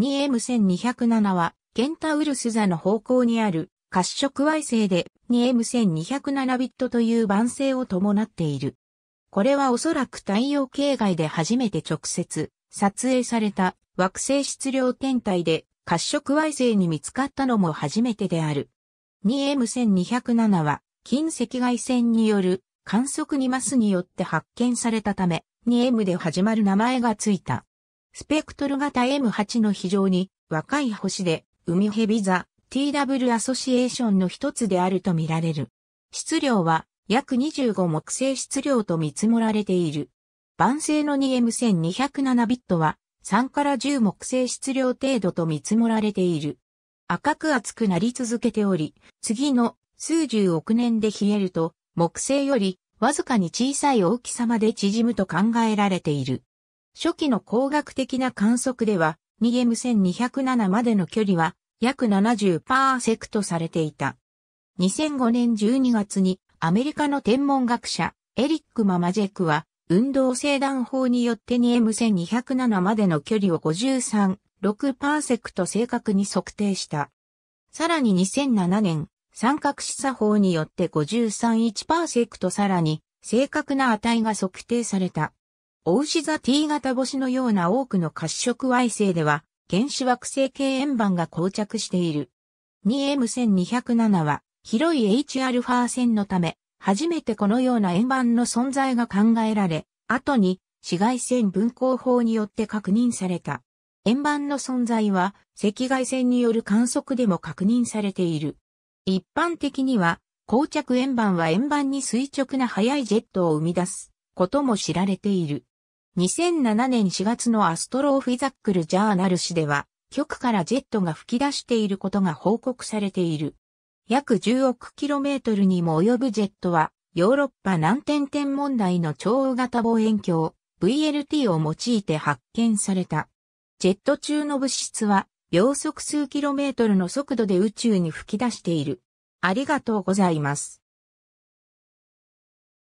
2M1207 は、ケンタウルス座の方向にある、褐色矮星で 2M1207 ビットという晩星を伴っている。これはおそらく太陽系外で初めて直接撮影された惑星質量天体で褐色矮星に見つかったのも初めてである。2M1207 は近赤外線による観測にマスによって発見されたため 2M で始まる名前がついた。スペクトル型 M8 の非常に若い星で、海蛇座 TW アソシエーションの一つであると見られる。質量は約25木星質量と見積もられている。晩星の 2M1207 ビットは3から10木星質量程度と見積もられている。赤く熱くなり続けており、次の数十億年で冷えると、木星よりわずかに小さい大きさまで縮むと考えられている。初期の工学的な観測では 2M1207 までの距離は約70パーセクトされていた。2005年12月にアメリカの天文学者エリック・ママジェクは運動制断法によって 2M1207 までの距離を53、6パーセクト正確に測定した。さらに2007年、三角示唆法によって531パーセクトさらに正確な値が測定された。おシザ T 型星のような多くの褐色矮星では、原子惑星系円盤が膠着している。2M1207 は、広い Hα 線のため、初めてこのような円盤の存在が考えられ、後に紫外線分光法によって確認された。円盤の存在は赤外線による観測でも確認されている。一般的には、膠着円盤は円盤に垂直な速いジェットを生み出すことも知られている。2007年4月のアストローフィザックルジャーナル誌では、極からジェットが吹き出していることが報告されている。約10億キロメートルにも及ぶジェットは、ヨーロッパ南天天問題の超大型望遠鏡、VLT を用いて発見された。ジェット中の物質は、秒速数キロメートルの速度で宇宙に吹き出している。ありがとうございます。